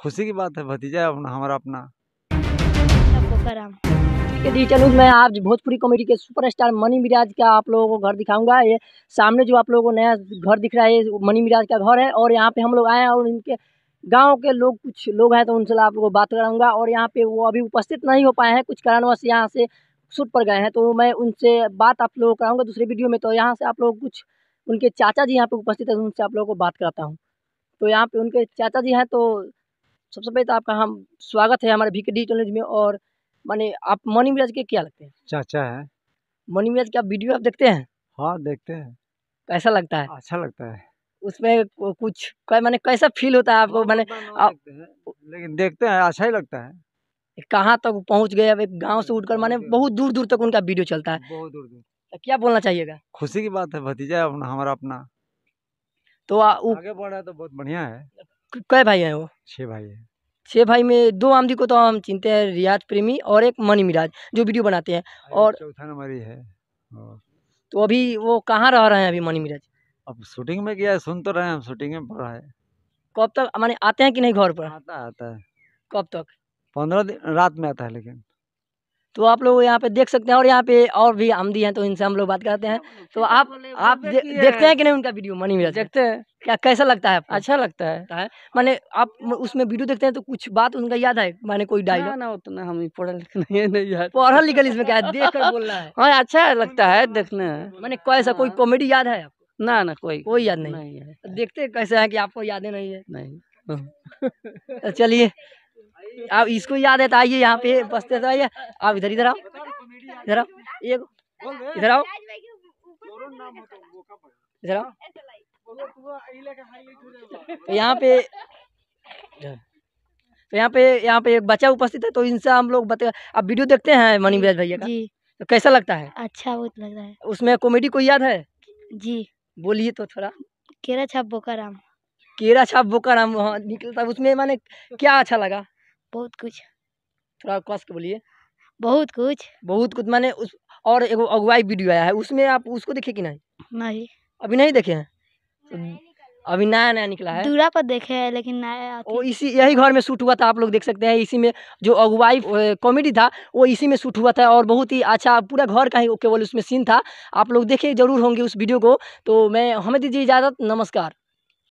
खुशी की बात है भतीजा अपना हमारा अपना चलो मैं आज भोजपुरी कॉमेडी के सुपरस्टार मनी मिराज का आप लोगों को घर दिखाऊंगा ये सामने जो आप लोगों को नया घर दिख रहा है मनी मिराज का घर है और यहाँ पे हम लोग आए हैं और इनके गांव के लोग कुछ लोग हैं तो उनसे आप लोगों को बात कराऊंगा और यहाँ पे वो अभी उपस्थित नहीं हो पाए हैं कुछ कारणवश यहाँ से शूट पर गए हैं तो मैं उनसे बात आप लोगों को कराऊंगा दूसरे वीडियो में तो यहाँ से आप लोग कुछ उनके चाचा जी यहाँ पे उपस्थित है तो उनसे आप लोगों को बात कराता हूँ तो यहाँ पे उनके चाचा जी हैं तो सबसे पहले तो आपका हम स्वागत है हमारे भी के डिजिटल न्यूज में और माने आप मनी मिराज के क्या लगते हैं चाचा है मनी मिराज के वीडियो आप देखते हैं हाँ देखते हैं कैसा लगता है अच्छा लगता है उसमें कुछ मैंने कैसा फील होता है आपको हाँ, मैंने आप... लेकिन देखते हैं अच्छा ही लगता है कहाँ तक तो पहुँच गए अब एक गांव से हाँ, उठकर माने बहुत दूर दूर तक उनका वीडियो चलता है बहुत दूर दूर तो क्या बोलना चाहिएगा खुशी की बात है भतीजा अपना हमारा अपना तो आ, उ... आगे बढ़ रहा है तो बहुत बढ़िया है कै भाई हैं वो छः भाई हैं छः भाई में दो आमदी को तो हम चिनते हैं रियाज प्रेमी और एक मनी मिराज जो वीडियो बनाते हैं और चौथा नंबर ही है तो अभी वो कहाँ रह रहे हैं अभी मनी मिराज अब शूटिंग में गया सुन तो रहे हैं हम शूटिंग में पड़ा है कब तक माने आते हैं कि नहीं घर पर आता आता है कब तक पंद्रह दिन रात में आता है लेकिन तो आप लोग यहाँ पे देख सकते हैं और यहाँ पे और भी आमदी हैं तो इनसे हम लोग बात करते हैं तो आप आप तो देखते हैं कि नहीं उनका वीडियो मनी मिला देखते हैं क्या कैसा लगता है आपको? अच्छा लगता है माने आप उसमें वीडियो देखते हैं तो कुछ बात उनका याद है माने कोई डायलॉग ना उतना हम पढ़ा लिखा नहीं यार पढ़ा लिखा इसमें क्या है देख कर बोलना है हाँ, अच्छा लगता है देखने मैंने कैसा कोई कॉमेडी हाँ। याद है आपको ना ना कोई कोई याद नहीं है देखते कैसे है कि आपको यादें नहीं है नहीं तो चलिए आप इसको याद है तो आइए यहाँ पे बसते तो आइए आप इधर इधर आओ इधर आओ ये इधर आओ इधर आओ तो यहाँ पे तो यहाँ पे यहाँ पे एक बच्चा उपस्थित है तो इनसे हम लोग बता आप वीडियो देखते हैं मनी विराज भैया का तो कैसा लगता है अच्छा बहुत लग रहा है उसमें कॉमेडी कोई याद है जी बोलिए तो थोड़ा केरा छाप बोकाराम केरा छाप बोकाराम निकलता उसमें माने क्या अच्छा लगा बहुत कुछ थोड़ा कस के बोलिए बहुत कुछ बहुत कुछ मैंने उस और एक अगुवाई वीडियो आया है उसमें आप उसको देखे कि नहीं नहीं अभी नहीं देखे हैं अभी नया नया निकला है दूरा पर देखे हैं लेकिन नया वो इसी यही घर में शूट हुआ था आप लोग देख सकते हैं इसी में जो अगुवाई कॉमेडी था वो इसी में शूट हुआ था और बहुत ही अच्छा पूरा घर का ही केवल उसमें सीन था आप लोग देखे जरूर होंगे उस वीडियो को तो मैं हमें दीजिए इजाज़त नमस्कार